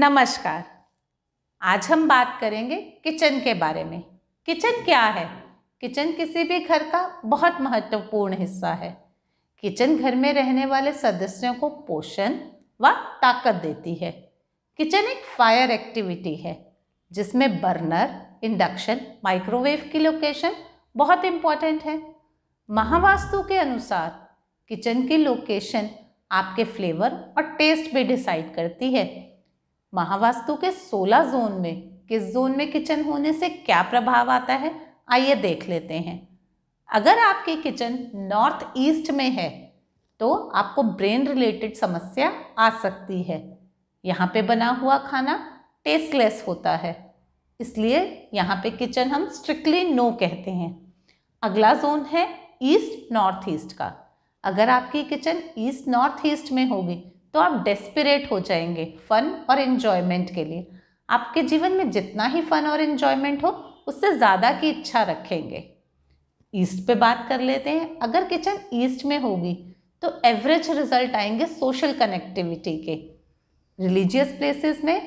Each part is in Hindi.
नमस्कार आज हम बात करेंगे किचन के बारे में किचन क्या है किचन किसी भी घर का बहुत महत्वपूर्ण हिस्सा है किचन घर में रहने वाले सदस्यों को पोषण व ताकत देती है किचन एक फायर एक्टिविटी है जिसमें बर्नर इंडक्शन माइक्रोवेव की लोकेशन बहुत इम्पॉर्टेंट है महावास्तु के अनुसार किचन की लोकेशन आपके फ्लेवर और टेस्ट भी डिसाइड करती है महावास्तु के 16 जोन में किस जोन में किचन होने से क्या प्रभाव आता है आइए देख लेते हैं अगर आपकी किचन नॉर्थ ईस्ट में है तो आपको ब्रेन रिलेटेड समस्या आ सकती है यहाँ पे बना हुआ खाना टेस्टलेस होता है इसलिए यहाँ पे किचन हम स्ट्रिक्टली नो कहते हैं अगला जोन है ईस्ट नॉर्थ ईस्ट का अगर आपकी किचन ईस्ट नॉर्थ ईस्ट में होगी तो आप डेस्पिरेट हो जाएंगे फ़न और इन्जॉयमेंट के लिए आपके जीवन में जितना ही फ़न और इन्जॉयमेंट हो उससे ज़्यादा की इच्छा रखेंगे ईस्ट पे बात कर लेते हैं अगर किचन ईस्ट में होगी तो एवरेज रिजल्ट आएंगे सोशल कनेक्टिविटी के रिलीजियस प्लेसेस में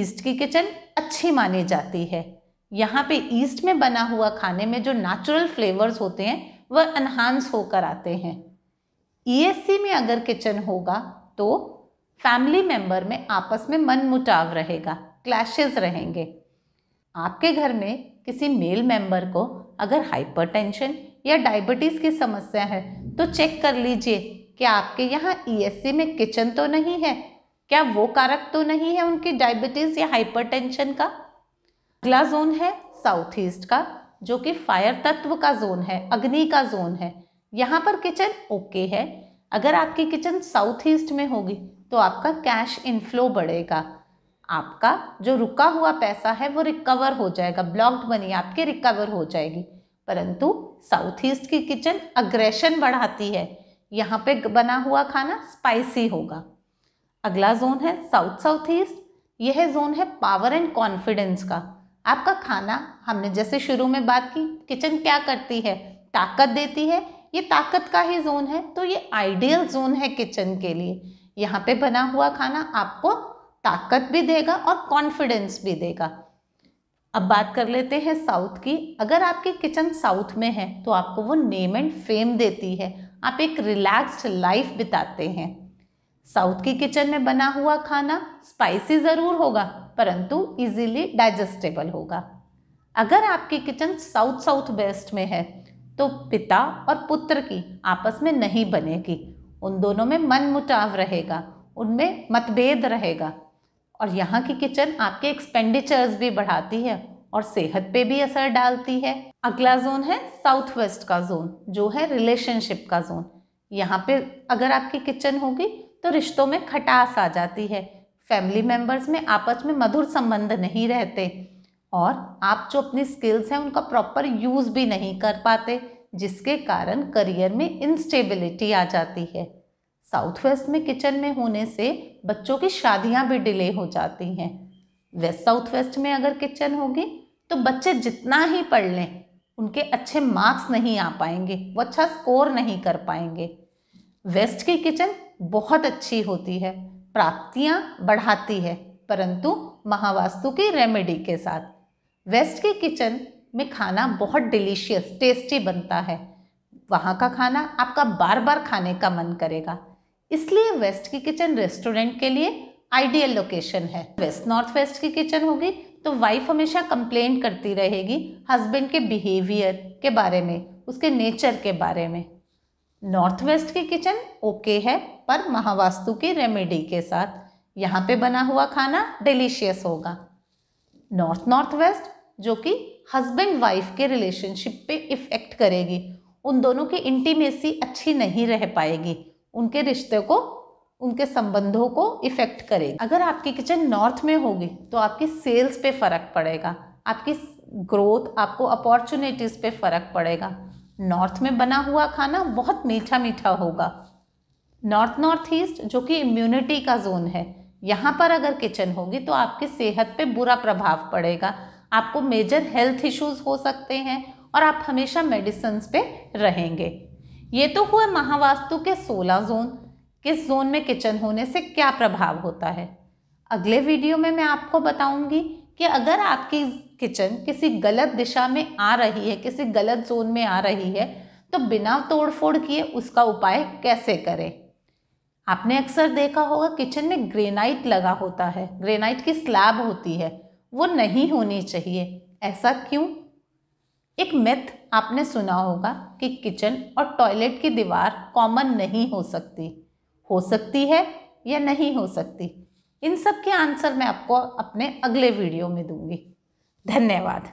ईस्ट की किचन अच्छी मानी जाती है यहाँ पे ईस्ट में बना हुआ खाने में जो नेचुरल फ्लेवर्स होते हैं वह एनहांस होकर आते हैं ई e में अगर किचन होगा तो फैमिली मेंबर में आपस में मन मुटाव रहेगा क्लैशेस रहेंगे आपके घर में किसी मेल मेंबर को अगर हाइपरटेंशन या डायबिटीज़ की समस्या है तो चेक कर लीजिए कि आपके यहाँ ई e में किचन तो नहीं है क्या वो कारक तो नहीं है उनकी डायबिटीज़ या हाइपरटेंशन का अगला जोन है साउथ ईस्ट का जो कि फायर तत्व का जोन है अग्नि का जोन है यहाँ पर किचन ओके है अगर आपकी किचन साउथ ईस्ट में होगी तो आपका कैश इनफ्लो बढ़ेगा आपका जो रुका हुआ पैसा है वो रिकवर हो जाएगा ब्लॉक्ड मनी आपके रिकवर हो जाएगी परंतु साउथ ईस्ट की किचन अग्रेशन बढ़ाती है यहाँ पे बना हुआ खाना स्पाइसी होगा अगला जोन है साउथ साउथ ईस्ट यह जोन है पावर एंड कॉन्फिडेंस का आपका खाना हमने जैसे शुरू में बात की किचन क्या करती है ताकत देती है ये ताकत का ही जोन है तो ये आइडियल जोन है किचन के लिए यहाँ पे बना हुआ खाना आपको ताकत भी देगा और कॉन्फिडेंस भी देगा अब बात कर लेते हैं साउथ की अगर आपकी किचन साउथ में है तो आपको वो नेम एंड फेम देती है आप एक रिलैक्स्ड लाइफ बिताते हैं साउथ की किचन में बना हुआ खाना स्पाइसी ज़रूर होगा परंतु इजीली डाइजेस्टेबल होगा अगर आपकी किचन साउथ साउथ वेस्ट में है तो पिता और पुत्र की आपस में नहीं बनेगी उन दोनों में मन मुटाव रहेगा उनमें मतभेद रहेगा और यहाँ की किचन आपके एक्सपेंडिचर्स भी बढ़ाती है और सेहत पे भी असर डालती है अगला जोन है साउथ वेस्ट का जोन जो है रिलेशनशिप का जोन यहाँ पे अगर आपकी किचन होगी तो रिश्तों में खटास आ जाती है फैमिली मेम्बर्स में आपस में मधुर संबंध नहीं रहते और आप जो अपनी स्किल्स हैं उनका प्रॉपर यूज़ भी नहीं कर पाते जिसके कारण करियर में इनस्टेबिलिटी आ जाती है साउथ वेस्ट में किचन में होने से बच्चों की शादियां भी डिले हो जाती हैं वेस्ट साउथ वेस्ट में अगर किचन होगी तो बच्चे जितना ही पढ़ लें उनके अच्छे मार्क्स नहीं आ पाएंगे वो अच्छा स्कोर नहीं कर पाएंगे वेस्ट की किचन बहुत अच्छी होती है प्राप्तियाँ बढ़ाती है परंतु महावास्तु की रेमेडी के साथ वेस्ट के किचन में खाना बहुत डिलीशियस टेस्टी बनता है वहाँ का खाना आपका बार बार खाने का मन करेगा इसलिए वेस्ट की किचन रेस्टोरेंट के लिए आइडियल लोकेशन है वेस्ट नॉर्थ वेस्ट की किचन होगी तो वाइफ हमेशा कंप्लेन करती रहेगी हस्बैंड के बिहेवियर के बारे में उसके नेचर के बारे में नॉर्थ वेस्ट की किचन ओके है पर महावास्तु की रेमेडी के साथ यहाँ पे बना हुआ खाना डिलीशियस होगा नॉर्थ नॉर्थ वेस्ट जो कि हस्बैंड वाइफ के रिलेशनशिप पे इफ़ेक्ट करेगी उन दोनों की इंटीमेसी अच्छी नहीं रह पाएगी उनके रिश्ते को उनके संबंधों को इफ़ेक्ट करेगी अगर आपकी किचन नॉर्थ में होगी तो आपकी सेल्स पे फ़र्क पड़ेगा आपकी ग्रोथ आपको अपॉर्चुनिटीज़ पे फ़र्क पड़ेगा नॉर्थ में बना हुआ खाना बहुत मीठा मीठा होगा नॉर्थ नॉर्थ ईस्ट जो कि इम्यूनिटी का जोन है यहाँ पर अगर किचन होगी तो आपकी सेहत पे बुरा प्रभाव पड़ेगा आपको मेजर हेल्थ इश्यूज हो सकते हैं और आप हमेशा मेडिसिन पे रहेंगे ये तो हुआ महावास्तु के सोलह जोन किस जोन में किचन होने से क्या प्रभाव होता है अगले वीडियो में मैं आपको बताऊंगी कि अगर आपकी किचन किसी गलत दिशा में आ रही है किसी गलत जोन में आ रही है तो बिना तोड़फोड़ किए उसका उपाय कैसे करें आपने अक्सर देखा होगा किचन में ग्रेनाइट लगा होता है ग्रेनाइट की स्लैब होती है वो नहीं होनी चाहिए ऐसा क्यों एक मिथ आपने सुना होगा कि किचन और टॉयलेट की दीवार कॉमन नहीं हो सकती हो सकती है या नहीं हो सकती इन सब के आंसर मैं आपको अपने अगले वीडियो में दूंगी धन्यवाद